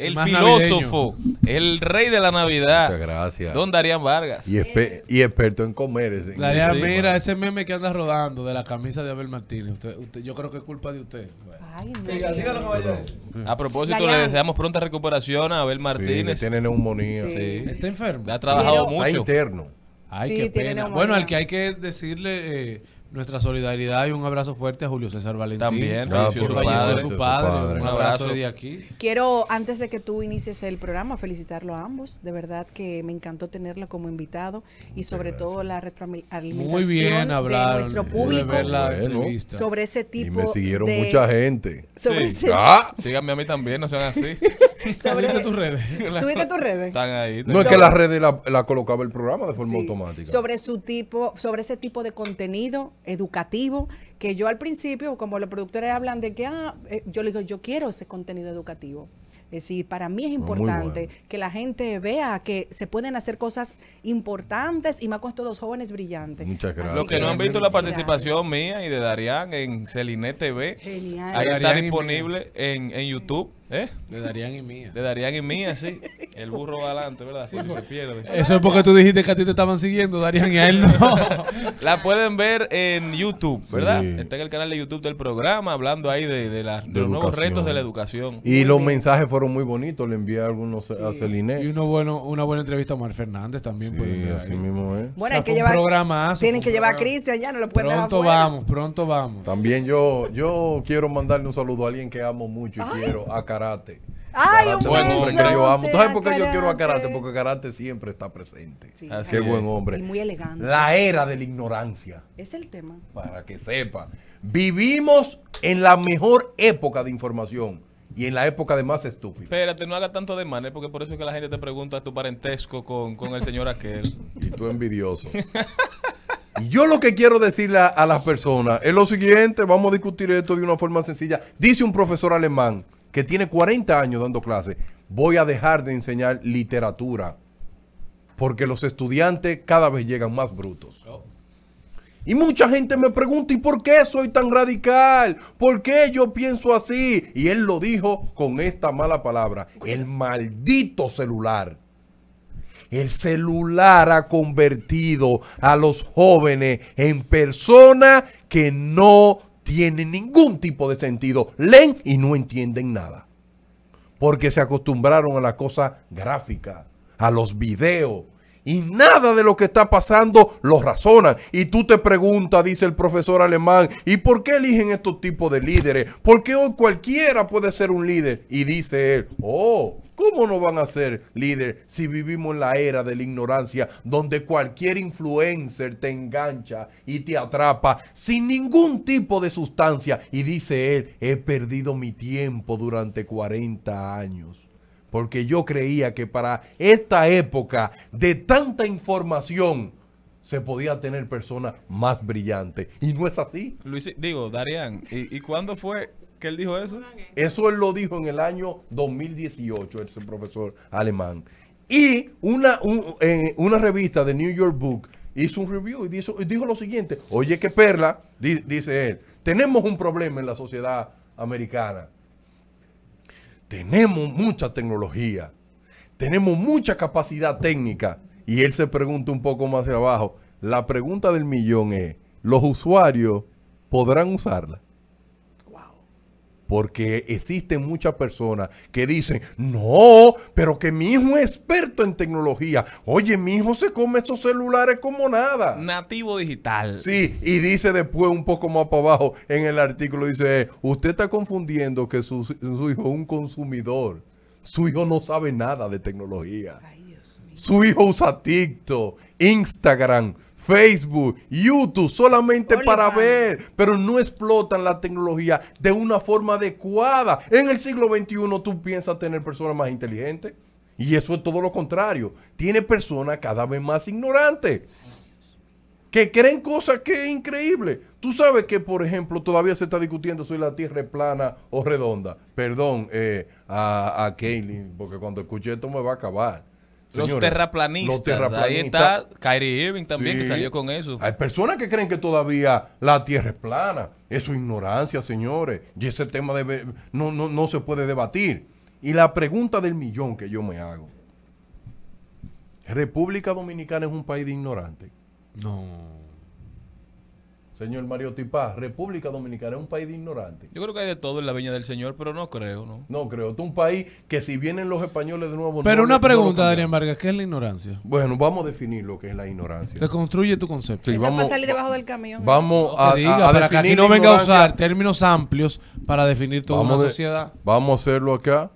el filósofo, el rey de la Navidad. Muchas gracias. Don Darían Vargas. Y, experto en comer. Ese, mira, ese meme que anda rodando de la camisa de Abel Martínez. yo creo que es culpa de usted. Ay, dígalo a, propósito, le deseamos pronta recuperación a Abel Martínez. tiene neumonía. Sí. Está enfermo. Ha trabajado mucho. Está interno. Ay, qué pena. Bueno, al que hay que decirle... Eh, nuestra solidaridad y un abrazo fuerte a Julio César Valentín. También, su, padre, Un abrazo de aquí. Quiero, antes de que tú inicies el programa, felicitarlo a ambos. De verdad que me encantó tenerlo como invitado y sobre todo la retroalimentación Muy bien hablar, de nuestro público sobre ese tipo y me siguieron mucha gente. sí. Ah. Síganme a mí también, no sean así. ¿Tú tus ¿Tuviste tus redes? Están ahí. No, es que las redes la, colocaba el programa de forma automática. Sobre su tipo, sobre ese tipo de contenido educativo que yo al principio, como los productores hablan de que, ah, eh, yo les digo, yo quiero ese contenido educativo. Es decir, para mí es importante que la gente vea que se pueden hacer cosas importantes y más con dos jóvenes brillantes. Muchas gracias. Los que no han visto la participación mía y de Darian en Celine TV, Genial. ahí está disponible en, en YouTube. ¿Eh? De Darían y mía. De Darían y mía, sí. El burro va adelante, ¿verdad? Sí, se pierde. Eso es porque tú dijiste que a ti te estaban siguiendo, Darían y a él no. la pueden ver en YouTube, ¿verdad? Está en el canal de YouTube del programa, hablando ahí de, de, los nuevos retos de la educación. Y los mensajes fueron muy bonitos, le envié algunos a Celine. Y uno bueno, una buena entrevista a Mar Fernández también. Sí, así mismo es. Bueno, hay que llevar. tienen que llevar a Cristian, ya no lo pueden dejar Pronto vamos, pronto vamos. También yo, yo quiero mandarle un saludo a alguien que amo mucho y quiero, a karate. Ay, un buen hombre que yo amo. ¿Tú sabes por qué yo quiero a karate? Porque karate siempre está presente. Así es buen hombre. Y muy elegante. La era de la ignorancia. Es el tema. Para que sepa. Vivimos en la mejor época de información y en la época de más estúpido. Espérate, no haga tanto de manera ¿eh? porque por eso es que la gente te pregunta tu parentesco con, el señor aquel. y tú envidioso. y yo lo que quiero decirle a las personas es lo siguiente, vamos a discutir esto de una forma sencilla. Dice un profesor alemán, que tiene 40 años dando clases, voy a dejar de enseñar literatura, porque los estudiantes cada vez llegan más brutos. Y mucha gente me pregunta, ¿y por qué soy tan radical? ¿Por qué yo pienso así? Y él lo dijo con esta mala palabra, el maldito celular. El celular ha convertido a los jóvenes en personas que no tienen ningún tipo de sentido. Leen y no entienden nada. Porque se acostumbraron a la cosa gráfica, a los videos, y nada de lo que está pasando lo razona. Y tú te preguntas, dice el profesor alemán, ¿y por qué eligen estos tipos de líderes? Porque hoy cualquiera puede ser un líder. Y dice él, oh, ¿cómo no van a ser líderes si vivimos en la era de la ignorancia donde cualquier influencer te engancha y te atrapa sin ningún tipo de sustancia? Y dice él, he perdido mi tiempo durante 40 años porque yo creía que para esta época de tanta información se podía tener personas más brillantes. Y no es así. Luis, digo, Darían, ¿y, cuándo fue que él dijo eso? Eso él lo dijo en el año 2018, ese profesor alemán. Y una, una revista de New York Book hizo un review y dijo, lo siguiente. Oye, que perla, dice él, tenemos un problema en la sociedad americana tenemos mucha tecnología, tenemos mucha capacidad técnica. Y él se pregunta un poco más hacia abajo, la pregunta del millón es, ¿los usuarios podrán usarla? Porque existen muchas personas que dicen, no, pero que mi hijo es experto en tecnología. Oye, mi hijo se come esos celulares como nada. Nativo digital. Sí, y dice después un poco más para abajo en el artículo, dice, usted está confundiendo que su, su hijo es un consumidor. Su hijo no sabe nada de tecnología. Su hijo usa TikTok, Instagram, Facebook, YouTube, solamente para ver, pero no explotan la tecnología de una forma adecuada. En el siglo XXI tú piensas tener personas más inteligentes y eso es todo lo contrario. Tiene personas cada vez más ignorantes que creen cosas que es increíble. Tú sabes que, por ejemplo, todavía se está discutiendo si la Tierra es plana o redonda. Perdón eh, a, a porque cuando escuche esto me va a acabar los terraplanistas. Ahí está Kyrie Irving también, que salió con eso. Hay personas que creen que todavía la Tierra es plana. Eso es ignorancia, señores. Y ese tema no, no se puede debatir. Y la pregunta del millón que yo me hago. ¿República Dominicana es un país de ignorantes? No. Señor Mario Tipá, República Dominicana es un país de ignorantes. Yo creo que hay de todo en la viña del Señor, pero no creo, ¿no? No creo. Es un país que si vienen los españoles de nuevo... Pero una pregunta, no Vargas, ¿qué es la ignorancia? Bueno, vamos a definir lo que es la ignorancia. Se construye tu concepto. vamos, a salir debajo del camión. Vamos a, a, no venga a usar términos amplios para definir toda una sociedad. Vamos a hacerlo acá.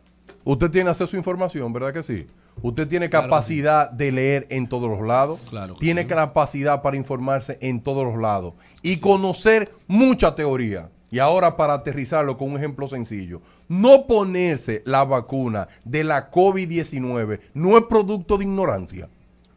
Usted tiene acceso a información, ¿verdad que sí? Usted tiene capacidad de leer en todos los lados. tiene capacidad para informarse en todos los lados. Y conocer mucha teoría. Y ahora para aterrizarlo con un ejemplo sencillo, no ponerse la vacuna de la COVID-19 no es producto de ignorancia.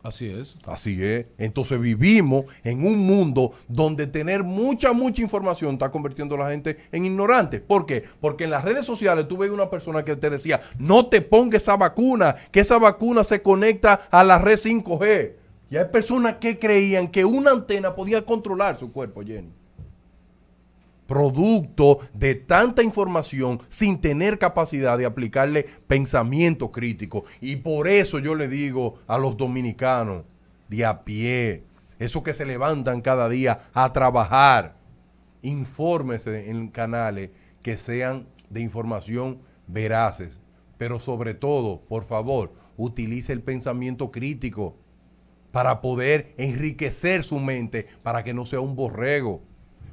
Así es. Así es. Entonces vivimos en un mundo donde tener mucha, mucha información está convirtiendo a la gente en ignorante. ¿Por qué? Porque en las redes sociales tú una persona que te decía, no te pongas esa vacuna, que esa vacuna se conecta a la red 5G. Y hay personas que creían que una antena podía controlar su cuerpo, lleno producto de tanta información sin tener capacidad de aplicarle pensamiento crítico. Y por eso yo le digo a los dominicanos de a pie, esos que se levantan cada día a trabajar, infórmese en canales que sean de información veraces. Pero sobre todo, por favor, utilice el pensamiento crítico para poder enriquecer su mente, para que no sea un borrego.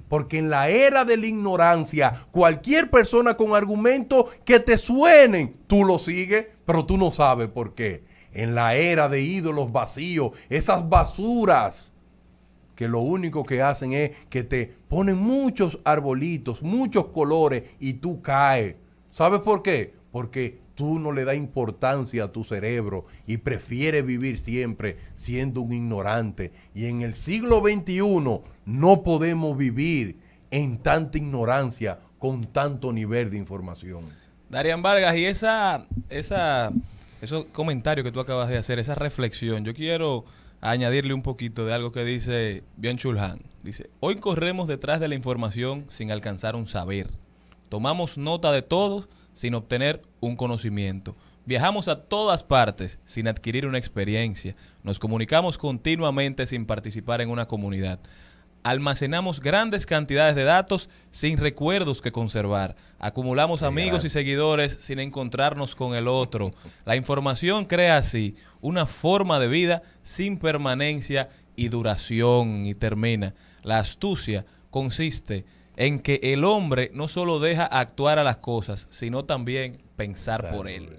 Porque en la era de la ignorancia, cualquier persona con argumento que te suenen, tú lo sigues, pero tú no sabes por qué. En la era de ídolos vacíos, esas basuras que lo único que hacen es que te ponen muchos arbolitos, muchos colores y tú caes. ¿Sabes por qué? Porque tú no le das importancia a tu cerebro y prefieres vivir siempre siendo un ignorante. Y en el siglo XXI no podemos vivir en tanta ignorancia con tanto nivel de información. Darian Vargas, y esa, esa, esos comentarios que tú acabas de hacer, esa reflexión, yo quiero añadirle un poquito de algo que dice bien Dice, hoy corremos detrás de la información sin alcanzar un saber. Tomamos nota de todos sin obtener un conocimiento. Viajamos a todas partes sin adquirir una experiencia. Nos comunicamos continuamente sin participar en una comunidad. Almacenamos grandes cantidades de datos sin recuerdos que conservar. Acumulamos amigos y seguidores sin encontrarnos con el otro. La información crea así una forma de vida sin permanencia y duración. Y termina. La astucia consiste en que el hombre no solo deja actuar a las cosas, sino también pensar por él.